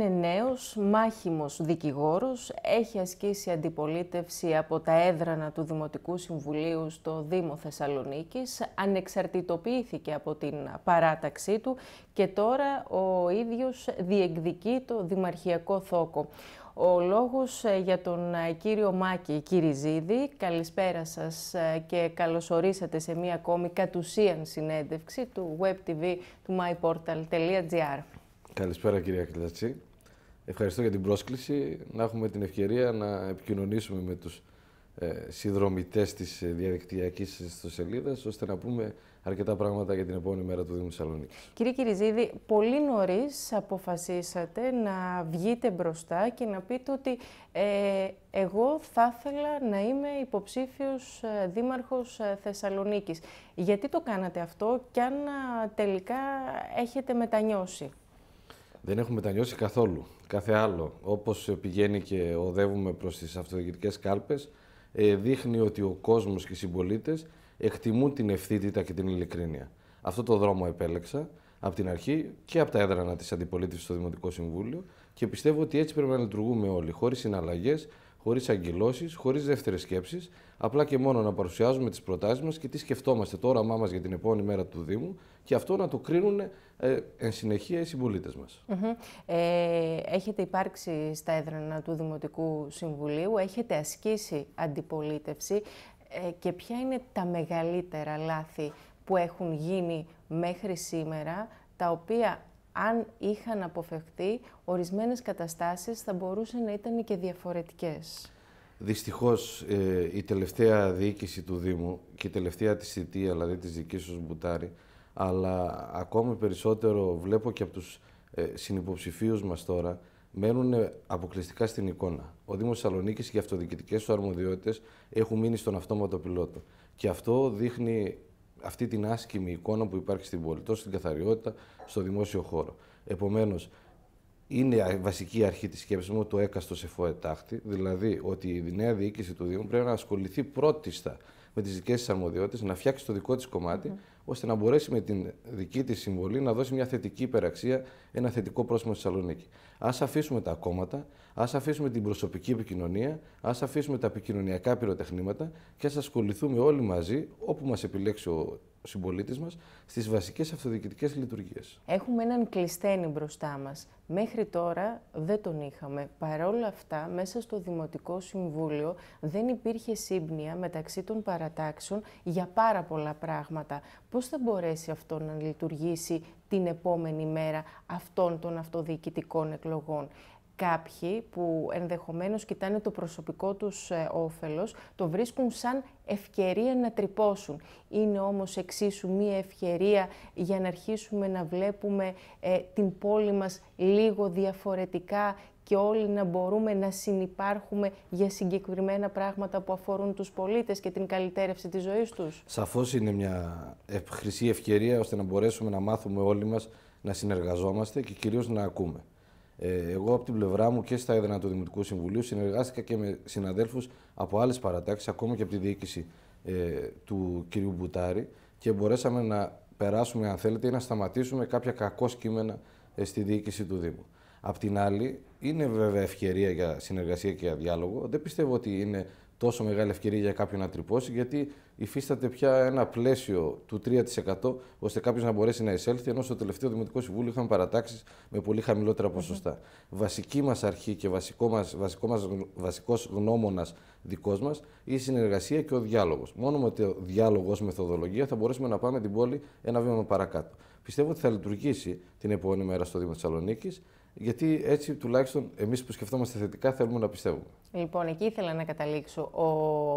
είναι νέος, μάχημος δικηγόρος, έχει ασκήσει αντιπολίτευση από τα έδρανα του Δημοτικού Συμβουλίου στο Δήμο Θεσσαλονίκης, ανεξαρτητοποιήθηκε από την παράταξή του και τώρα ο ίδιος διεκδικεί το Δημαρχιακό Θόκο. Ο λόγος ε, για τον ε, κύριο Μάκη Κυριζίδη, καλησπέρα σας ε, και καλωσορίσατε σε μία ακόμη κατουσίαν συνέντευξη του web TV του myportal.gr. Καλησπέρα κυρία Κλατζή. Ευχαριστώ για την πρόσκληση. Να έχουμε την ευκαιρία να επικοινωνήσουμε με τους ε, συνδρομητές της ε, διαδικτυακής ιστοσελίδας, ώστε να πούμε αρκετά πράγματα για την επόμενη μέρα του Δήμου Θεσσαλονίκη. Κύριε Κυριζίδη, πολύ νωρίς αποφασίσατε να βγείτε μπροστά και να πείτε ότι ε, εγώ θα ήθελα να είμαι υποψήφιος ε, δήμαρχος ε, Θεσσαλονίκης. Γιατί το κάνατε αυτό και αν τελικά έχετε μετανιώσει δεν έχουμε μετανιώσει καθόλου. Κάθε άλλο, όπως πηγαίνει και οδεύουμε προς τις αυτοδιοικητικέ κάλπες, ε, δείχνει ότι ο κόσμος και οι συμπολίτες εκτιμούν την ευθύτητα και την ειλικρίνεια. Αυτό το δρόμο επέλεξα από την αρχή και από τα έδρανα της αντιπολίτευσης στο Δημοτικό Συμβούλιο και πιστεύω ότι έτσι πρέπει να λειτουργούμε όλοι, χωρίς συναλλαγές χωρίς αγγελώσει, χωρίς δεύτερες σκέψεις, απλά και μόνο να παρουσιάζουμε τις προτάσεις μας και τι σκεφτόμαστε, το όραμά μας για την επόμενη μέρα του Δήμου και αυτό να το κρίνουν ε, εν συνεχεία οι συμπολίτες μας. ε, έχετε υπάρξει στα έδρανα του Δημοτικού Συμβουλίου, έχετε ασκήσει αντιπολίτευση ε, και ποια είναι τα μεγαλύτερα λάθη που έχουν γίνει μέχρι σήμερα τα οποία αν είχαν αποφευχθεί, ορισμένες καταστάσεις θα μπορούσαν να ήταν και διαφορετικές. Δυστυχώς ε, η τελευταία διοίκηση του Δήμου και η τελευταία της θητεία, δηλαδή της δικής σου Μπουτάρη, αλλά ακόμη περισσότερο βλέπω και από τους ε, συνυποψηφίους μας τώρα, μένουν αποκλειστικά στην εικόνα. Ο Δήμος Σαλονίκης και οι αυτοδιοικητικές του αρμοδιότητες έχουν μείνει στον αυτόματο πιλότο. Και αυτό δείχνει αυτή την άσκημη εικόνα που υπάρχει στην πόλη, στην καθαριότητα, στο δημόσιο χώρο. Επομένως, είναι βασική αρχή της σκέψης μου το έκαστος σε φοετάχτη, δηλαδή ότι η νέα διοίκηση του Δήμου πρέπει να ασχοληθεί πρώτιστα με τις δικές της αρμοδιότητες, να φτιάξει το δικό της κομμάτι, ώστε να μπορέσει με την δική της συμβολή να δώσει μια θετική υπεραξία, ένα θετικό πρόσημο στη Θεσσαλονίκη. Ας αφήσουμε τα κόμματα Ας αφήσουμε την προσωπική επικοινωνία, ας αφήσουμε τα επικοινωνιακά πυροτεχνήματα και ας ασχοληθούμε όλοι μαζί, όπου μας επιλέξει ο συμπολίτης μας, στις βασικές αυτοδιοικητικές λειτουργίες. Έχουμε έναν κλειστένι μπροστά μας. Μέχρι τώρα δεν τον είχαμε. Παρ' όλα αυτά, μέσα στο Δημοτικό Συμβούλιο δεν υπήρχε σύμπνοια μεταξύ των παρατάξεων για πάρα πολλά πράγματα. Πώς θα μπορέσει αυτό να λειτουργήσει την επόμενη μέρα αυτών των αυτοδιοικητικών εκλογών κάποιοι που ενδεχομένως κοιτάνε το προσωπικό τους ε, όφελος, το βρίσκουν σαν ευκαιρία να τρυπώσουν. Είναι όμως εξίσου μία ευκαιρία για να αρχίσουμε να βλέπουμε ε, την πόλη μας λίγο διαφορετικά και όλοι να μπορούμε να συνεπάρχουμε για συγκεκριμένα πράγματα που αφορούν τους πολίτες και την καλυτέρευση της ζωής τους. Σαφώς είναι μια χρυσή ευκαιρία ώστε να μπορέσουμε να μάθουμε όλοι μας να συνεργαζόμαστε και κυρίως να ακούμε. Ε, εγώ από την πλευρά μου και στα έδρανα του Δημοτικού Συμβουλίου συνεργάστηκα και με συναδέλφους από άλλες παρατάξεις, ακόμα και από τη διοίκηση ε, του κ. Μπουτάρη και μπορέσαμε να περάσουμε, αν θέλετε, ή να σταματήσουμε κάποια κακό κείμενα ε, στη διοίκηση του Δήμου. Απ' την άλλη, είναι βέβαια ευκαιρία για συνεργασία και για διάλογο. Δεν πιστεύω ότι είναι τόσο μεγάλη ευκαιρία για κάποιον να τρυπώσει, γιατί υφίσταται πια ένα πλαίσιο του 3% ώστε κάποιος να μπορέσει να εισέλθει, ενώ στο τελευταίο Δημοτικό Συμβούλιο είχαμε παρατάξεις με πολύ χαμηλότερα Βασική μας αρχή και βασικό μας, βασικό μας, βασικός γνώμονας δικός μας η συνεργασία και ο διάλογος. Μόνο με το διάλογος ω μεθοδολογία θα μπορέσουμε να πάμε την πόλη ένα βήμα παρακάτω. Πιστεύω ότι θα λειτουργήσει την επόμενη μέρα στο Δήμο Θεσσαλονίκης. Γιατί έτσι τουλάχιστον εμείς που σκεφτόμαστε θετικά θέλουμε να πιστεύουμε. Λοιπόν, εκεί ήθελα να καταλήξω. Ο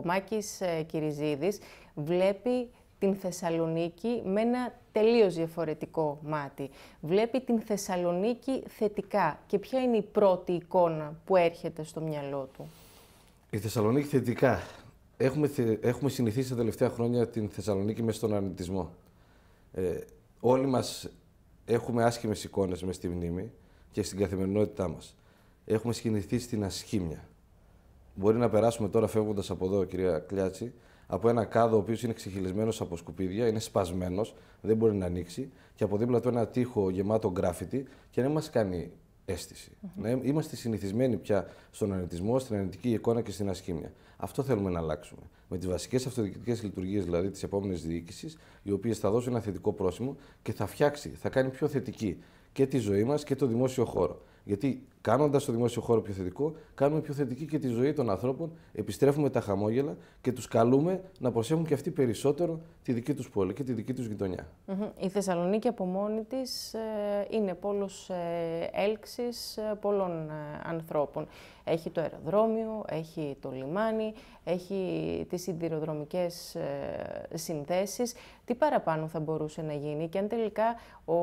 Μάκης ε, Κυριζίδης βλέπει την Θεσσαλονίκη με ένα τελείως διαφορετικό μάτι. Βλέπει την Θεσσαλονίκη θετικά. Και ποια είναι η πρώτη εικόνα που έρχεται στο μυαλό του. Η Θεσσαλονίκη θετικά. Έχουμε, έχουμε συνηθίσει τα τελευταία χρόνια την Θεσσαλονίκη μες στον αρνητισμό. Ε, όλοι μας έχουμε άσχημες εικόνες μες στη μνήμη και στην καθημερινότητά μας. Έχουμε συνηθίσει στην ασχήμια. Μπορεί να περάσουμε τώρα φεύγοντας από εδώ, κυρία Κλιάτση, από ένα κάδο ο οποίος είναι ξεχυλισμένος από σκουπίδια, είναι σπασμένος, δεν μπορεί να ανοίξει, και από δίπλα του ένα τείχο γεμάτο γκράφιτι και να μας κάνει αίσθηση. Mm -hmm. Είμαστε συνηθισμένοι πια στον αρνητισμό, στην αρνητική εικόνα και στην ασχήμια. Αυτό θέλουμε να αλλάξουμε. Με τις βασικές αυτοδιοικητικές λειτουργίες δηλαδή τη επόμενη διοίκηση, οι οποίες θα δώσουν ένα θετικό πρόσημο και θα φτιάξει, θα κάνει πιο θετική και τη ζωή μας και το δημόσιο χώρο. Γιατί Κάνοντας το δημόσιο χώρο πιο θετικό, κάνουμε πιο θετική και τη ζωή των ανθρώπων, επιστρέφουμε τα χαμόγελα και τους καλούμε να προσέχουν και αυτοί περισσότερο τη δική τους πόλη και τη δική τους γειτονιά. Η Θεσσαλονίκη από μόνη της ε, είναι πόλος ε, έλξης ε, πολλών ανθρώπων. Έχει το αεροδρόμιο, έχει το λιμάνι, έχει τις σιδηροδρομικές συνθέσει. Τι παραπάνω θα μπορούσε να γίνει και αν τελικά ο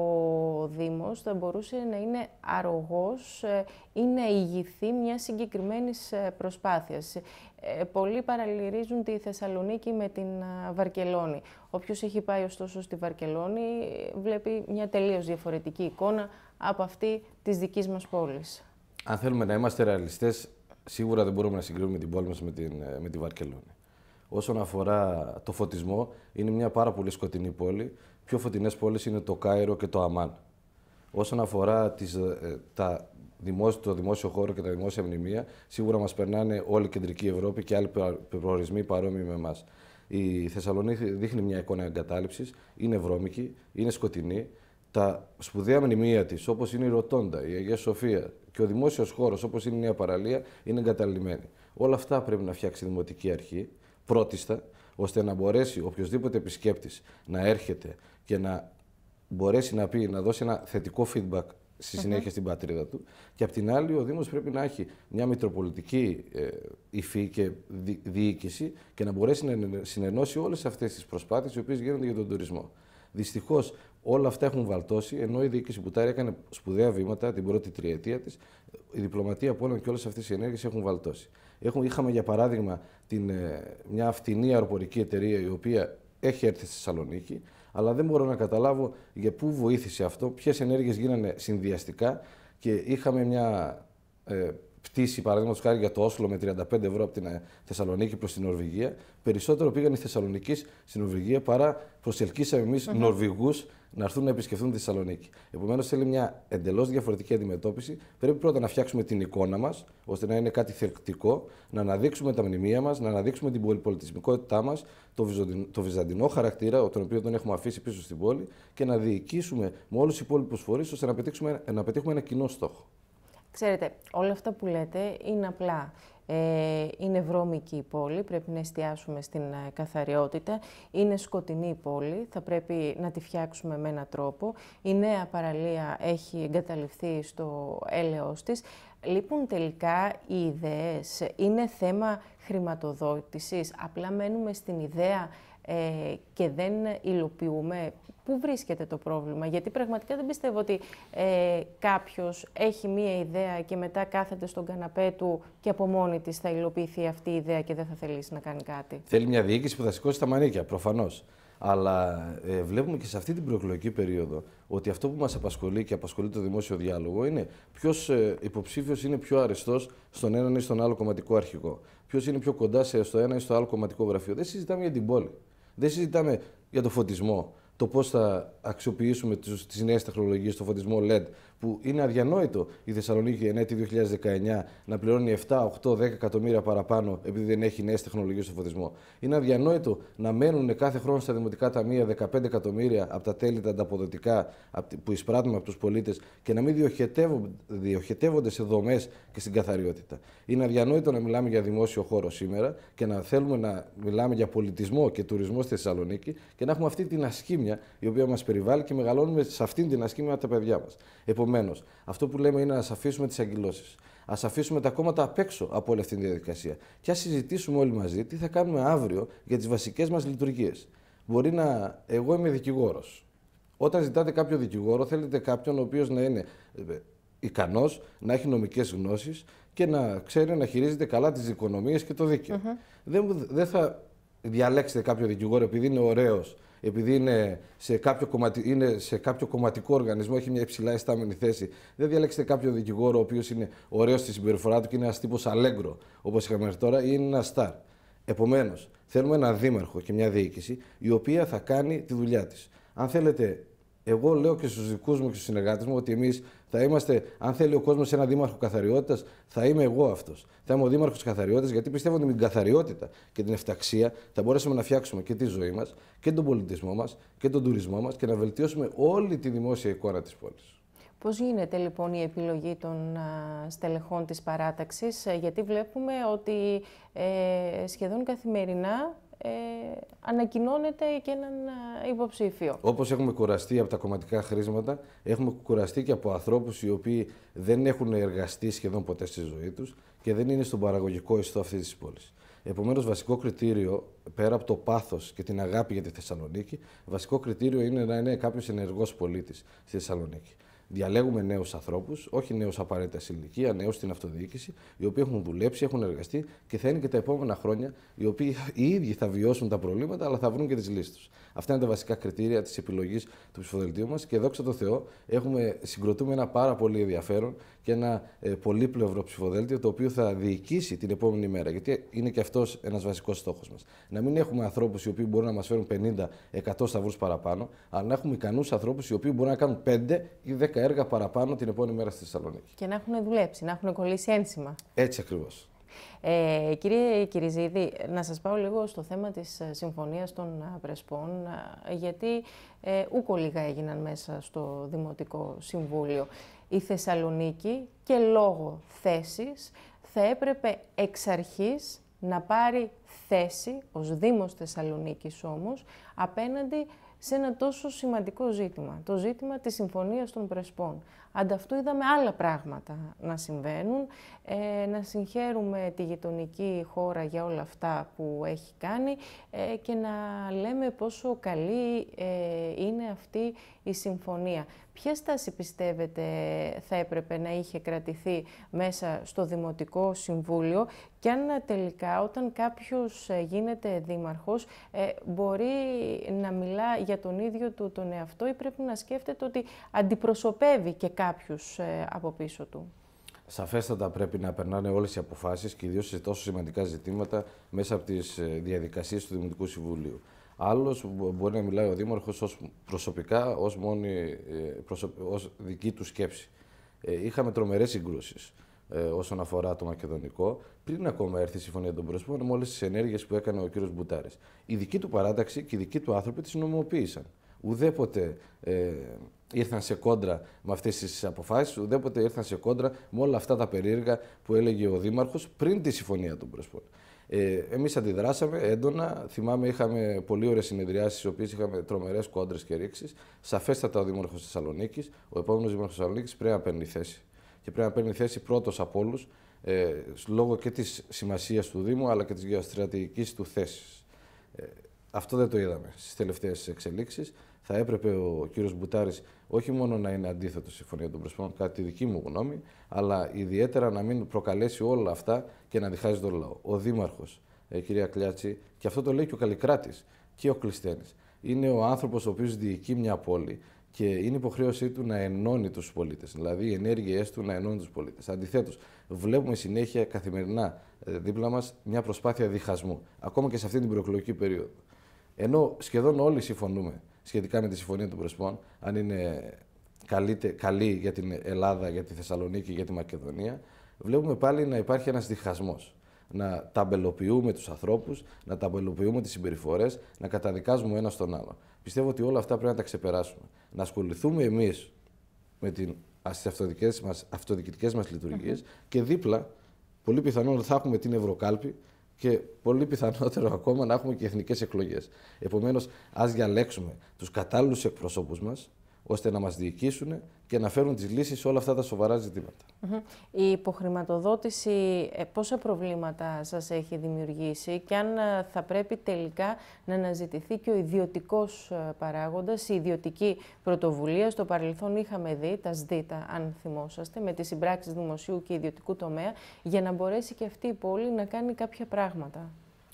Δήμος θα μπορούσε να είναι αρρωγός είναι ηγηθεί μιας συγκεκριμένης ε, προσπάθειας. Ε, πολλοί παραλληλίζουν τη Θεσσαλονίκη με την ε, Βαρκελόνη. Όποιος έχει πάει ωστόσο στη Βαρκελόνη βλέπει μια τελείως διαφορετική εικόνα από αυτή της δικής μας πόλης. Αν θέλουμε να είμαστε ρεαλιστές, σίγουρα δεν μπορούμε να συγκρίνουμε την πόλη μας με, με τη Βαρκελόνη. Όσον αφορά το φωτισμό, είναι μια πάρα πολύ σκοτεινή πόλη. Πιο φωτεινές πόλεις είναι το Κάιρο και το Αμάν. Όσον αφορά τις, τα δημόσιο, το δημόσιο χώρο και τα δημόσια μνημεία, σίγουρα μας περνάνε όλη η κεντρική Ευρώπη και άλλοι προορισμοί παρόμοιοι με εμάς. Η Θεσσαλονίκη δείχνει μια εικόνα εγκατάλειψης, είναι βρώμικη, είναι σκοτεινή. Τα σπουδαία μνημεία της, όπως είναι η Ροτόντα, η Αγία Σοφία και ο δημόσιος χώρος, όπως είναι η Νέα Παραλία, είναι εγκαταλειμμένοι. Όλα αυτά πρέπει να φτιάξει η Δημοτική Αρχή, πρώτιστα, ώστε να μπορέσει οποιοδήποτε επισκέπτης να έρχεται και να μπορέσει να πει, να δώσει ένα θετικό feedback στη συνεχεια στην πατρίδα του. Και απ' την άλλη, ο Δήμος πρέπει να έχει μια μητροπολιτική ε, υφή και διοίκηση και να μπορέσει να συνενώσει όλες αυτές τις προσπάθειες οι οποίες γίνονται για τον τουρισμό. Δυστυχώς όλα αυτά έχουν βαλτώσει, ενώ η διοίκηση Μπουτάρη έκανε σπουδαία βήματα την πρώτη τριετία της. Η διπλωματία από όλων και όλες αυτές οι ενέργειες έχουν βαλτώσει. είχαμε για παράδειγμα την, ε, μια φτηνή αεροπορική εταιρεία η οποία έχει έρθει στη Θεσσαλονίκη, αλλά δεν μπορώ να καταλάβω για πού βοήθησε αυτό, ποιες ενέργειες γίνανε συνδυαστικά και είχαμε μια ε, πτήση, παραδείγματος χάρη για το Όσλο με 35 ευρώ από την ε, Θεσσαλονίκη προς την Νορβηγία, περισσότερο πήγαν οι Θεσσαλονίκη στην Νορβηγία παρά προσελκύσαμε εμεί mm Νορβηγούς να έρθουν να επισκεφθούν τη Θεσσαλονίκη. Επομένως, θέλει μια εντελώς διαφορετική αντιμετώπιση. Πρέπει πρώτα να φτιάξουμε την εικόνα μας, ώστε να είναι κάτι θερκτικό, να αναδείξουμε τα μνημεία μας, να αναδείξουμε την πολυπολιτισμικότητά μας, το, βυζαντινό, το βυζαντινό χαρακτήρα, τον οποίο τον έχουμε αφήσει πίσω στην πόλη, και να διοικήσουμε με όλους τους υπόλοιπους φορείς ώστε να πετύχουμε ένα κοινό στόχο. Ξέρετε, όλα αυτά που λέτε είναι απλά. Ε, είναι βρώμικη η πόλη, πρέπει να εστιάσουμε στην ε, καθαριότητα. Είναι σκοτεινή η πόλη, θα πρέπει να τη φτιάξουμε με έναν τρόπο. Η νέα παραλία έχει εγκαταληφθεί στο έλεος της. Λείπουν λοιπόν, τελικά οι ιδέες. Είναι θέμα χρηματοδότησης. Απλά μένουμε στην ιδέα ε, και δεν υλοποιούμε, πού βρίσκεται το πρόβλημα. Γιατί πραγματικά δεν πιστεύω ότι ε, κάποιος έχει μία ιδέα και μετά κάθεται στον καναπέ του και από μόνη της θα υλοποιηθεί αυτή η ιδέα και δεν θα θελήσει να κάνει κάτι. Θέλει μια διοίκηση που θα σηκώσει τα μανίκια, προφανώς. Αλλά ε, βλέπουμε και σε αυτή την προεκλογική περίοδο ότι αυτό που μας απασχολεί και απασχολεί το δημόσιο διάλογο είναι ποιος ε, υποψήφιος είναι πιο αρεστός στον έναν ή στον άλλο κομματικό αρχικό. Ποιος είναι πιο κοντά σε, στο ένα ή στο άλλο κομματικό γραφείο. Δεν συζητάμε για την πόλη. Δεν συζητάμε για το φωτισμό, το πώς θα αξιοποιήσουμε τις νέες τεχνολογίες, το φωτισμό LED, που είναι αδιανόητο η Θεσσαλονίκη εν 2019 να πληρώνει 7, 8, 10 εκατομμύρια παραπάνω επειδή δεν έχει νέες τεχνολογίες στο φωτισμό. Είναι αδιανόητο να μένουν κάθε χρόνο στα δημοτικά ταμεία 15 εκατομμύρια από τα τέλη τα ανταποδοτικά που εισπράττουμε από τους πολίτες και να μην διοχετεύονται σε δομές και στην καθαριότητα. Είναι αδιανόητο να μιλάμε για δημόσιο χώρο σήμερα και να θέλουμε να μιλάμε για πολιτισμό και τουρισμό στη Θεσσαλονίκη και να έχουμε αυτή την ασχήμια η οποία μας περιβάλλει και μεγαλώνουμε σε αυτήν την ασκήμια τα παιδιά μας. Επομένως, αυτό που λέμε είναι να αφήσουμε τις αγκυλώσει. Ας αφήσουμε τα κόμματα απ' έξω από όλη αυτή τη διαδικασία. Και ας συζητήσουμε όλοι μαζί τι θα κάνουμε αύριο για τις βασικές μας λειτουργίες. Μπορεί να. Εγώ είμαι δικηγόρος. Όταν ζητάτε κάποιο δικηγόρο, θέλετε κάποιον ο οποίος να είναι ε, ικανός, να έχει νομικές γνώσεις και να ξέρει να χειρίζεται καλά τις οικονομίες και το δικαιο Δεν, δεν θα διαλέξετε κάποιο δικηγόρο επειδή είναι ωραίος επειδή είναι σε, κάποιο κομματι... είναι σε κάποιο κομματικό οργανισμό, έχει μια υψηλά ιστάμενη θέση. Δεν διαλέξετε κάποιο δικηγόρο ο οποίος είναι ωραίος στη συμπεριφορά του και είναι ένας τύπος αλέγκρο, όπως είχαμε μέχρι τώρα, ή είναι ένας στάρ. Επομένως, θέλουμε ένα δήμαρχο και μια διοίκηση η οποία θα κάνει τη δουλειά της. Αν θέλετε εγώ λέω και στους δικούς μου και στους συνεργάτες μου ότι εμείς θα είμαστε, αν θέλει ο κόσμος ένα δήμαρχο καθαριότητας, θα είμαι εγώ αυτός. Θα είμαι ο δήμαρχος καθαριότητας, γιατί πιστεύω ότι με την καθαριότητα και την εφταξία θα μπορέσουμε να φτιάξουμε και τη ζωή μας και τον πολιτισμό μας και τον τουρισμό μας και να βελτιώσουμε όλη τη δημόσια εικόνα της πόλης. Πώς γίνεται λοιπόν η επιλογή των α, στελεχών της παράταξης, ε, γιατί βλέπουμε ότι ε, σχεδόν καθημερινά ε, ανακοινώνεται και έναν ε, υποψήφιο. Όπως έχουμε κουραστεί από τα κομματικά χρήσματα, έχουμε κουραστεί και από ανθρώπους οι οποίοι δεν έχουν εργαστεί σχεδόν ποτέ στη ζωή τους και δεν είναι στον παραγωγικό ιστό αυτής της πόλης. Επομένως, βασικό κριτήριο, πέρα από το πάθος και την αγάπη για τη Θεσσαλονίκη, βασικό κριτήριο είναι να είναι κάποιος ενεργός πολίτης στη Θεσσαλονίκη. Διαλέγουμε νέους ανθρώπους, όχι νέους απαραίτητα στην ηλικία, νέους στην αυτοδιοίκηση, οι οποίοι έχουν δουλέψει, έχουν εργαστεί και θα είναι και τα επόμενα χρόνια οι οποίοι οι ίδιοι θα βιώσουν τα προβλήματα, αλλά θα βρουν και τις λύσεις τους. Αυτά είναι τα βασικά κριτήρια της επιλογής του ψηφοδελτίου μας και δόξα τω Θεώ έχουμε, συγκροτούμε ένα πάρα πολύ ενδιαφέρον και ένα ε, πολύπλευρο ψηφοδέλτιο το οποίο θα διοικήσει την επόμενη μέρα. Γιατί είναι και αυτός ένας βασικός στόχος μας. Να μην έχουμε ανθρώπους οι οποίοι μπορούν να μας φέρουν 50-100 σταυρούς παραπάνω, αλλά να έχουμε ικανούς ανθρώπους οι οποίοι μπορούν να κάνουν 5 ή 10 έργα παραπάνω την επόμενη μέρα στη Θεσσαλονίκη. Και να έχουν δουλέψει, να έχουν κολλήσει ένσημα. Έτσι ακριβώς. Ε, κύριε Κυριζίδη, να σας πάω λίγο στο θέμα της ε, Συμφωνίας των ε, Πρεσπών, ε, γιατί ε, ούκο λίγα έγιναν μέσα στο Δημοτικό Συμβούλιο. Η Θεσσαλονίκη και λόγω θέσης θα έπρεπε εξ αρχής να πάρει θέση, ως Δήμος Θεσσαλονίκης όμως, απέναντι σε ένα τόσο σημαντικό ζήτημα, το ζήτημα της Συμφωνίας των Πρεσπών. Ανταυτού είδαμε άλλα πράγματα να συμβαίνουν, ε, να συγχαίρουμε τη γειτονική χώρα για όλα αυτά που έχει κάνει ε, και να λέμε πόσο καλή ε, είναι αυτή η συμφωνία. Ποια στάση πιστεύετε θα έπρεπε να είχε κρατηθεί μέσα στο Δημοτικό Συμβούλιο και αν τελικά όταν κάποιος ε, γίνεται δήμαρχος ε, μπορεί να μιλά για τον ίδιο του τον εαυτό ή πρέπει να σκέφτεται ότι αντιπροσωπεύει και κάποιους ε, από πίσω του. Σαφέστατα πρέπει να περνάνε όλες οι αποφάσεις και ιδίως σε τόσο σημαντικά ζητήματα μέσα από τις διαδικασίες του Δημοτικού Συμβουλίου. Άλλος μπορεί να μιλάει ο Δήμαρχος προσωπικά, ως ε, ως δική του σκέψη. Ε, είχαμε τρομερές συγκρούσεις ε, όσον αφορά το μακεδονικό, πριν ακόμα έρθει η Συμφωνία των Προσφύγων, με όλε τις ενέργειες που έκανε ο κ. Μπουτάρης. Η δική του παράταξη και οι δικοί του άνθρωποι τη νομιμοποίησαν. Ουδέποτε ε, ήρθαν σε κόντρα με αυτές τις αποφάσεις, ουδέποτε ήρθαν σε κόντρα με όλα αυτά τα περίεργα που έλεγε ο Δήμαρχος πριν τη Συμφωνία των Προσφύγων. Ε, Εμείς αντιδράσαμε έντονα. Θυμάμαι, είχαμε πολύ ωραίες συνεδριάσεις, οι οποίες είχαμε τρομερές κόντρες και ρήξεις. Σαφέστατα ο Δήμορχο Θεσσαλονίκης, ο επόμενος Δήμαρχος Θεσσαλονίκης πρέπει να παίρνει θέση. Και πρέπει να παίρνει θέση πρώτος από όλους, ε, λόγω και της σημασίας του Δήμου αλλά και της γεωστρατηγικής του θέσης. Ε, αυτό δεν το είδαμε στις τελευταίες εξελίξεις θα έπρεπε ο κύριος Μπουτάρης όχι μόνο να είναι αντίθετος στη Συμφωνία των Πρεσπών, κατά τη δική μου γνώμη, αλλά ιδιαίτερα να μην προκαλέσει όλα αυτά και να διχάζει τον λαό. Ο Δήμαρχος, ε, κυρία Κλιάτση, και αυτό το λέει και ο Καλικράτη και ο Κλειστένης. Είναι ο άνθρωπος ο οποίος διοικεί μια πόλη και είναι υποχρέωσή του να ενώνει τους πολίτες. Δηλαδή, οι ενέργειές του να ενώνουν τους πολίτες. Αντιθέτως, βλέπουμε συνέχεια καθημερινά ε, δίπλα μας μια προσπάθεια διχασμού, ακόμα και σε αυτή την προεκλογική περίοδο. Ενώ σχεδόν όλοι συμφωνούμε σχετικά με τη συμφωνία των Πρεσπών, αν είναι καλή, για την Ελλάδα, για τη Θεσσαλονίκη, για τη Μακεδονία, βλέπουμε πάλι να υπάρχει ένας διχασμός. Να ταμπελοποιούμε τους ανθρώπους, να ταμπελοποιούμε τις συμπεριφορές, να καταδικάζουμε ένας τον άλλο. Πιστεύω ότι όλα αυτά πρέπει να τα ξεπεράσουμε. Να ασχοληθούμε εμείς με την αυτοδιοικητικές μας λειτουργίες και δίπλα, πολύ πιθανόν θα έχουμε την Ευρωκάλπη, και πολύ πιθανότερο ακόμα να έχουμε και εθνικές εκλογές. Επομένως, ας διαλέξουμε τους κατάλληλους εκπροσώπους μας, ώστε να μας διοικήσουν και να φέρουν τις λύσεις σε όλα αυτά τα σοβαρά ζητήματα. Η υποχρηματοδότηση ε, πόσα προβλήματα σας έχει δημιουργήσει και αν ε, θα πρέπει τελικά να αναζητηθεί και ο ιδιωτικός ε, παράγοντας, η ιδιωτική πρωτοβουλία. Στο παρελθόν είχαμε δει τα ΣΔΙΤΑ, αν θυμόσαστε, με τις συμπράξεις δημοσίου και ιδιωτικού τομέα, για να μπορέσει και αυτή η πόλη να κάνει κάποια πράγματα.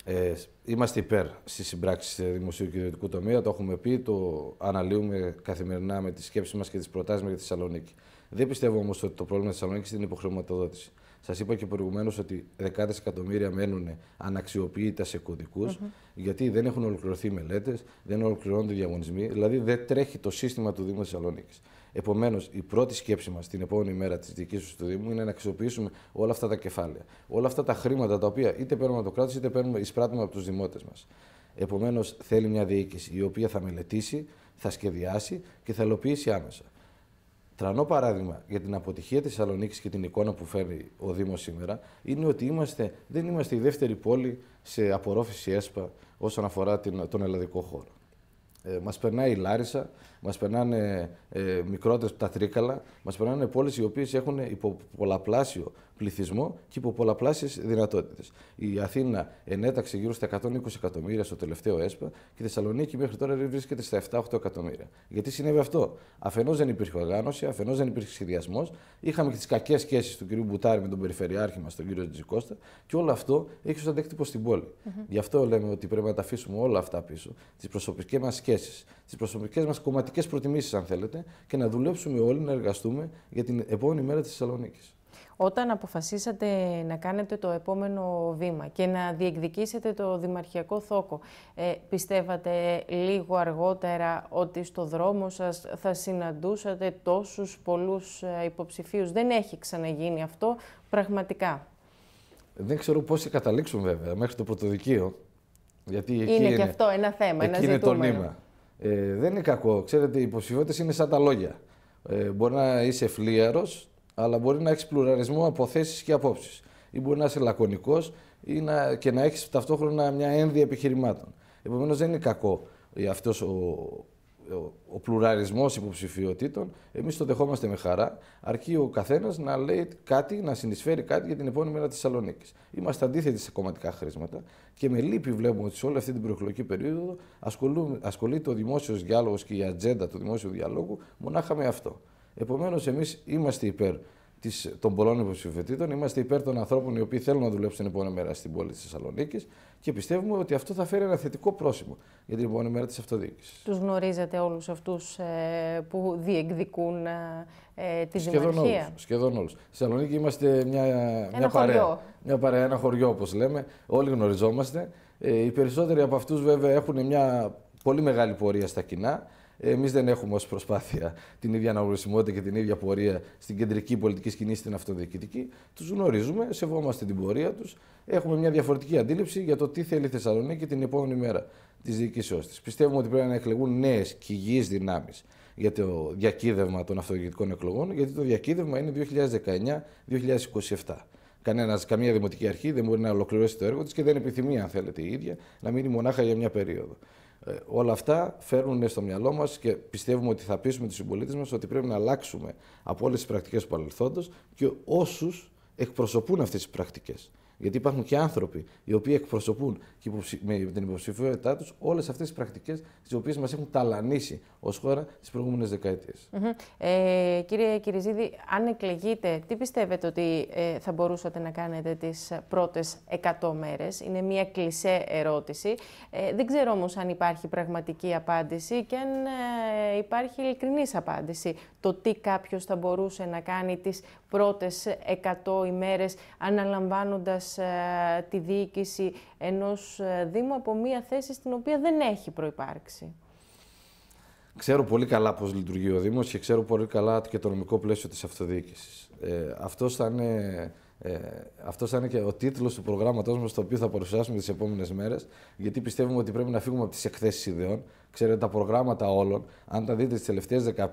Ε, είμαστε υπέρ στις συμπράξεις δημοσίου και ιδιωτικού τομέα. Το έχουμε πει, το αναλύουμε καθημερινά με τις σκέψεις μας και τις προτάσεις μας για τη Θεσσαλονίκη. Δεν πιστεύω όμως ότι το πρόβλημα της Θεσσαλονίκης είναι υποχρεωματοδότηση. Σας είπα και προηγουμένως ότι δεκάδες εκατομμύρια μένουν αναξιοποιητά σε κωδικούς, mm -hmm. γιατί δεν έχουν ολοκληρωθεί μελέτες, δεν ολοκληρώνονται διαγωνισμοί, δηλαδή δεν τρέχει το σύστημα του Δήμου Θεσσαλονίκης. Επομένως, η πρώτη σκέψη μας την επόμενη μέρα της δικής τους Δήμου είναι να αξιοποιήσουμε όλα αυτά τα κεφάλαια, όλα αυτά τα χρήματα τα οποία είτε παίρνουμε από το κράτος είτε παίρνουμε εισπράττουμε από τους δημότες μας. Επομένως, θέλει μια διοίκηση η οποία θα μελετήσει, θα σχεδιάσει και θα υλοποιήσει άμεσα. Τρανό παράδειγμα για την αποτυχία της Θεσσαλονίκης και την εικόνα που φέρει ο Δήμος σήμερα είναι ότι είμαστε, δεν είμαστε η δεύτερη πόλη σε απορρόφηση ΕΣΠΑ όσον αφορά την, τον ελλαδικό χώρο. Ε, Μας περνάει η Λάρισα, μας περνάνε ε, μικρότερε τα τρίκαλα, μας περνάνε πόλεις οι οποίες έχουν υπό πολλαπλάσιο πληθυσμό και υπό πολλαπλάσιες δυνατότητες. Η Αθήνα ενέταξε γύρω στα 120 εκατομμύρια στο τελευταίο ΕΣΠΑ και η Θεσσαλονίκη μέχρι τώρα βρίσκεται στα 7-8 εκατομμύρια. Γιατί συνέβη αυτό. Αφενός δεν υπήρχε οργάνωση, αφενός δεν υπήρχε σχεδιασμός. Είχαμε και τις κακές σχέσεις του κ. Μπουτάρη με τον Περιφερειάρχη μας, τον κ. Τζικώστα, και όλο αυτό έχει ως αντίκτυπο στην πόλη. Γι' αυτό λέμε ότι πρέπει να τα αφήσουμε όλα αυτά πίσω, τις προσωπικές μας σχέσεις τι προσωπικές μας κομματικές προτιμήσεις, αν θέλετε, και να δουλέψουμε όλοι, να εργαστούμε για την επόμενη μέρα της Θεσσαλονίκης. Όταν αποφασίσατε να κάνετε το επόμενο βήμα και να διεκδικήσετε το δημαρχιακό θόκο, ε, πιστεύατε λίγο αργότερα ότι στο δρόμο σας θα συναντούσατε τόσους πολλούς ε, υποψηφίους. Δεν έχει ξαναγίνει αυτό πραγματικά. Δεν ξέρω πώς θα καταλήξουν βέβαια μέχρι το πρωτοδικείο. Γιατί εκεί είναι, είναι και αυτό ένα θέμα, ένα είναι το νήμα. Ε, δεν είναι κακό. Ξέρετε, οι υποψηφιότητες είναι σαν τα λόγια. Ε, μπορεί να είσαι φλίαρος, αλλά μπορεί να έχεις πλουραλισμό από θέσεις και απόψεις. Ή μπορεί να είσαι λακωνικός να, και να έχεις ταυτόχρονα μια ένδυα επιχειρημάτων. Επομένως, δεν είναι κακό αυτός ο, ο πλουραλισμός υποψηφιότητων, εμείς το δεχόμαστε με χαρά, αρκεί ο καθένας να λέει κάτι, να συνεισφέρει κάτι για την επόμενη μέρα της Θεσσαλονίκης. Είμαστε αντίθετοι σε κομματικά χρήσματα και με λύπη βλέπουμε ότι σε όλη αυτή την προεκλογική περίοδο ασχολείται ο δημόσιος διάλογος και η ατζέντα του δημόσιου διαλόγου μονάχα με αυτό. Επομένως, εμείς είμαστε υπέρ της, των πολλών υποψηφιωτήτων. Είμαστε υπέρ των ανθρώπων οι οποίοι θέλουν να δουλέψουν την επόμενη μέρα στην πόλη της Θεσσαλονίκης και πιστεύουμε ότι αυτό θα φέρει ένα θετικό πρόσημο για την επόμενη μέρα της αυτοδιοίκησης. Τους γνωρίζετε όλους αυτούς ε, που διεκδικούν ε, ε τη σχεδόν δημαρχία. Όλους, σχεδόν όλους. Στη Θεσσαλονίκη είμαστε μια, ένα παρέα, μια παρέα, ένα χωριό όπως λέμε. Όλοι γνωριζόμαστε. Ε, οι περισσότεροι από αυτούς βέβαια έχουν μια πολύ μεγάλη πορεία στα κοινά. Εμείς δεν έχουμε ως προσπάθεια την ίδια αναγνωρισιμότητα και την ίδια πορεία στην κεντρική πολιτική σκηνή, στην αυτοδιοικητική. Τους γνωρίζουμε, σεβόμαστε την πορεία τους. Έχουμε μια διαφορετική αντίληψη για το τι θέλει η Θεσσαλονίκη την επόμενη μέρα της διοικήσεώ της. Πιστεύουμε ότι πρέπει να εκλεγούν νέες και υγιεί δυνάμεις για το διακύδευμα των αυτοδιοικητικών εκλογών, γιατί το διακύδευμα είναι 2019-2027. Κανένας, καμία δημοτική αρχή δεν μπορεί να ολοκληρώσει το έργο της και δεν επιθυμεί, αν θέλετε, η ίδια να μείνει μονάχα για μια περίοδο. Ε, όλα αυτά φέρνουν στο μυαλό μας και πιστεύουμε ότι θα πείσουμε τους συμπολίτες μας ότι πρέπει να αλλάξουμε από όλες τις πρακτικές του παρελθόντος και όσους εκπροσωπούν αυτές τις πρακτικές. Γιατί υπάρχουν και άνθρωποι οι οποίοι εκπροσωπούν και με την υποψηφιότητά τους όλες αυτές τις πρακτικές τις οποίες μας έχουν ταλανίσει ως χώρα τις προηγούμενες δεκαετίες. ε, κύριε Κυριζίδη, αν εκλεγείτε, τι πιστεύετε ότι ε, θα μπορούσατε να κάνετε τις πρώτες 100 μέρες. Είναι μια κλισέ ερώτηση. Ε, δεν ξέρω όμως αν υπάρχει πραγματική απάντηση και αν ε, υπάρχει ειλικρινής απάντηση το τι κάποιος θα μπορούσε να κάνει τις πρώτες 100 ημέρες αναλαμβάνοντας ε, τη διοίκηση ενός ε, Δήμου από μία θέση στην οποία δεν έχει προϋπάρξει. Ξέρω πολύ καλά πώς λειτουργεί ο Δήμος και ξέρω πολύ καλά και το νομικό πλαίσιο της αυτοδιοίκησης. Ε, αυτός θα είναι ε, Αυτός θα είναι και ο τίτλος του προγράμματός μας, το οποίο θα παρουσιάσουμε τις επόμενες μέρες, γιατί πιστεύουμε ότι πρέπει να φύγουμε από τις εκθέσεις ιδεών. Ξέρετε, τα προγράμματα όλων, αν τα δείτε τις τελευταίες 15,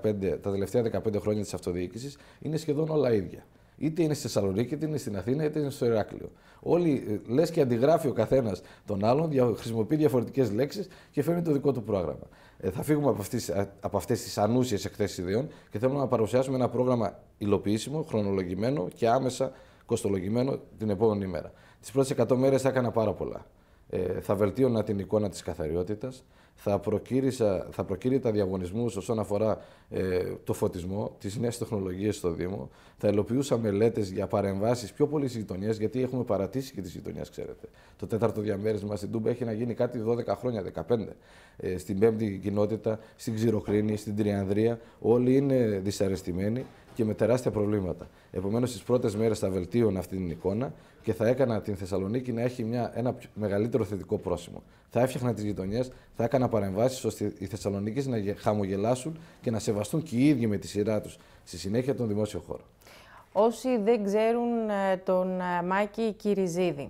τα τελευταία 15 χρόνια της αυτοδιοίκησης, είναι σχεδόν όλα ίδια. Είτε είναι στη Θεσσαλονίκη, είτε είναι στην Αθήνα, είτε είναι στο Ηράκλειο. Όλοι ε, λες και αντιγράφει ο καθένας τον άλλον, χρησιμοποιεί διαφορετικές λέξεις και φέρνει το δικό του πρόγραμμα. Ε, θα φύγουμε από αυτές τις ανούσιες εκθέσεις ιδεών και θέλουμε να παρουσιάσουμε ένα πρόγραμμα υλοποιήσιμο, χρονολογημένο και άμεσα κοστολογημένο την επόμενη μέρα. Τις πρώτες 100 μέρε έκανα πάρα πολλά ε, θα βελτίωνα την εικόνα της καθαριότητας, θα, προκύρησα θα τα διαγωνισμούς όσον αφορά ε, το φωτισμό, τις νέες τεχνολογίες στο Δήμο, θα ελοποιούσα μελέτες για παρεμβάσεις πιο πολύ στις γιατί έχουμε παρατήσει και τις γειτονιές, ξέρετε. Το τέταρτο διαμέρισμα στην Τούμπα έχει να γίνει κάτι 12 χρόνια, 15. Ε, στην πέμπτη κοινότητα, στην Ξηροκρίνη, στην Τριανδρία, όλοι είναι δυσαρεστημένοι και με τεράστια προβλήματα. Επομένως, στις πρώτες μέρες θα βελτίωνα αυτή την εικόνα και θα έκανα την Θεσσαλονίκη να έχει μια, ένα μεγαλύτερο θετικό πρόσημο. Θα έφτιαχνα τις γειτονιές, θα έκανα παρεμβάσεις ώστε οι Θεσσαλονίκοι να χαμογελάσουν και να σεβαστούν και οι ίδιοι με τη σειρά τους στη συνέχεια τον δημόσιο χώρο. Όσοι δεν ξέρουν ε, τον ε, Μάκη Κυριζίδη,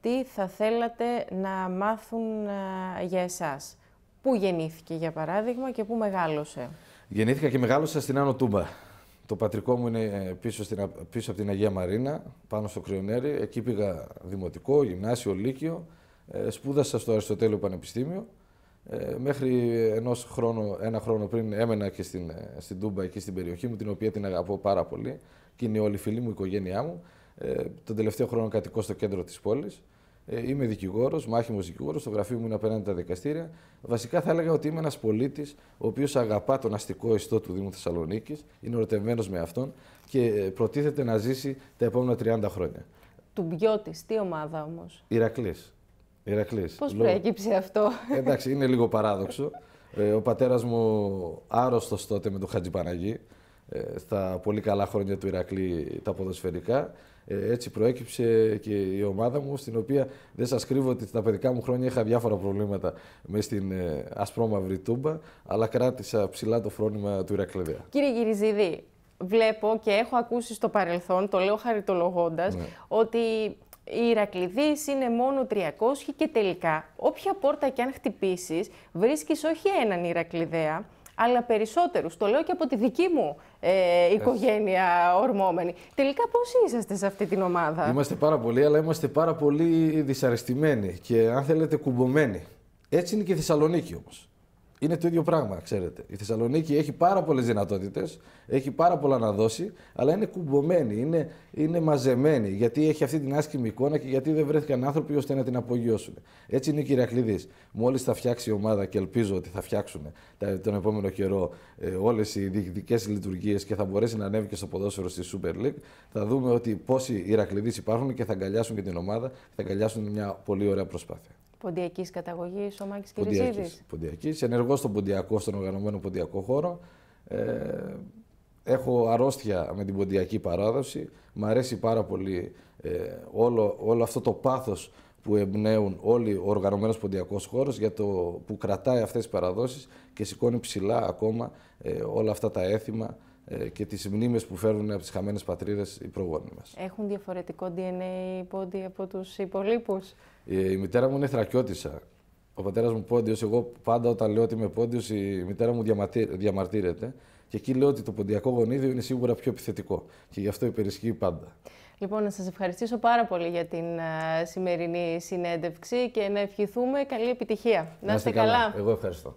τι θα θέλατε να μάθουν ε, για εσάς. Πού γεννήθηκε για παράδειγμα και πού μεγάλωσε. Γεννήθηκα και μεγάλωσα στην Άνω Τούμπα. Το πατρικό μου είναι ε, πίσω, στην, πίσω από την Αγία Μαρίνα, πάνω στο Κρυονέρι. Εκεί πήγα δημοτικό, γυμνάσιο, λύκειο. Ε, σπούδασα στο Αριστοτέλειο Πανεπιστήμιο. Ε, μέχρι ενός χρόνο, ένα χρόνο πριν έμενα και στην, στην Τούμπα, εκεί στην περιοχή μου, την οποία την αγαπώ πάρα πολύ. Και είναι όλη η φίλη μου, η οικογένειά μου. τον τελευταίο χρόνο κατοικώ στο κέντρο της πόλης. Ε, είμαι δικηγόρος, μάχημος δικηγόρος, το γραφείο μου είναι απέναντι τα δικαστήρια. Βασικά θα έλεγα ότι είμαι ένας πολίτης, ο οποίος αγαπά τον αστικό ιστό του Δήμου Θεσσαλονίκης, είναι ερωτευμένος με αυτόν και ε, προτίθεται να ζήσει τα επόμενα 30 χρόνια. Του Μπιώτης, τι ομάδα όμως. Ηρακλής. Πώ Πώς προέκυψε αυτό. Ε, εντάξει, είναι λίγο παράδοξο. ο πατέρας μου άρρωστος τότε με τον Χατζιπαναγί στα πολύ καλά χρόνια του Ηρακλή τα ποδοσφαιρικά. Ε, έτσι προέκυψε και η ομάδα μου, στην οποία δεν σας κρύβω ότι τα παιδικά μου χρόνια είχα διάφορα προβλήματα με στην ε, ασπρόμαυρη τούμπα, αλλά κράτησα ψηλά το φρόνημα του Ηρακλήδια. Κύριε Γυριζίδη, βλέπω και έχω ακούσει στο παρελθόν, το λέω χαριτολογώντας, ναι. ότι η Ηρακλειδή είναι μόνο 300 και τελικά όποια πόρτα και αν χτυπήσεις βρίσκεις όχι έναν Ηρακλειδέα, αλλά περισσότερους. Το λέω και από τη δική μου ε, οικογένεια ορμόμενη. Τελικά πώς είσαστε σε αυτή την ομάδα. Είμαστε πάρα πολλοί, αλλά είμαστε πάρα πολύ δυσαρεστημένοι και αν θέλετε κουμπωμένοι. Έτσι είναι και η Θεσσαλονίκη όμως είναι το ίδιο πράγμα, ξέρετε. Η Θεσσαλονίκη έχει πάρα πολλές δυνατότητες, έχει πάρα πολλά να δώσει, αλλά είναι κουμπωμένη, είναι, είναι μαζεμένη. Γιατί έχει αυτή την άσχημη εικόνα και γιατί δεν βρέθηκαν άνθρωποι ώστε να την απογειώσουν. Έτσι είναι η Κυρακλήδης. Μόλις θα φτιάξει η ομάδα και ελπίζω ότι θα φτιάξουν τον επόμενο καιρό ε, όλες οι διοικητικές λειτουργίες και θα μπορέσει να ανέβει και στο ποδόσφαιρο στη Super League, θα δούμε ότι πόσοι Ηρακλήδη υπάρχουν και θα αγκαλιάσουν και την ομάδα, θα αγκαλιάσουν μια πολύ ωραία προσπάθεια. Ποντιακής καταγωγής, ο Μάκης Κυριζίδης. Ποντιακής, ενεργός στον Ποντιακό, στον οργανωμένο Ποντιακό χώρο. Ε, έχω αρρώστια με την Ποντιακή παράδοση. Μ' αρέσει πάρα πολύ ε, όλο, όλο αυτό το πάθος που εμπνέουν όλοι ο οργανωμένος ποντιακός χώρος για το που κρατάει αυτές τις παραδόσεις και σηκώνει ψηλά ακόμα ε, όλα αυτά τα έθιμα ε, και τις μνήμες που φέρνουν από τις χαμένες πατρίδες οι προγόνοι μας. Έχουν διαφορετικό DNA οι πόντι από τους υπολείπους. Ε, η μητέρα μου είναι θρακιώτησα. Ο πατέρας μου πόντιος, εγώ πάντα όταν λέω ότι είμαι πόντιος η μητέρα μου διαμαρτύρεται και εκεί λέω ότι το ποντιακό γονίδιο είναι σίγουρα πιο επιθετικό και γι' αυτό υπερισχύει πάντα. Λοιπόν, να σας ευχαριστήσω πάρα πολύ για την ε, σημερινή συνέντευξη και να ευχηθούμε καλή επιτυχία. Να είστε καλά. Εγώ ευχαριστώ.